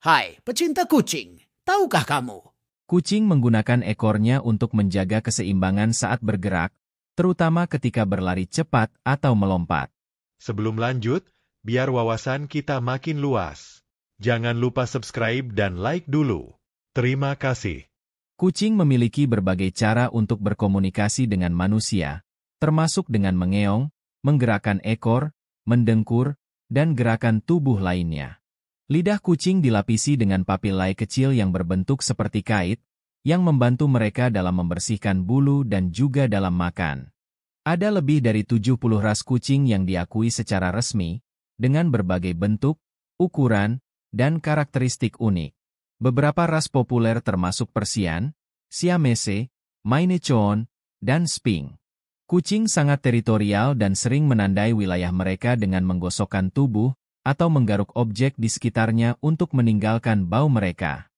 Hai, pecinta kucing, tahukah kamu? Kucing menggunakan ekornya untuk menjaga keseimbangan saat bergerak, terutama ketika berlari cepat atau melompat. Sebelum lanjut, biar wawasan kita makin luas. Jangan lupa subscribe dan like dulu. Terima kasih. Kucing memiliki berbagai cara untuk berkomunikasi dengan manusia, termasuk dengan mengeong, menggerakkan ekor, mendengkur, dan gerakan tubuh lainnya. Lidah kucing dilapisi dengan papilai kecil yang berbentuk seperti kait, yang membantu mereka dalam membersihkan bulu dan juga dalam makan. Ada lebih dari 70 ras kucing yang diakui secara resmi, dengan berbagai bentuk, ukuran, dan karakteristik unik. Beberapa ras populer termasuk Persian, Siamese, Maine dan Sping. Kucing sangat teritorial dan sering menandai wilayah mereka dengan menggosokkan tubuh atau menggaruk objek di sekitarnya untuk meninggalkan bau mereka.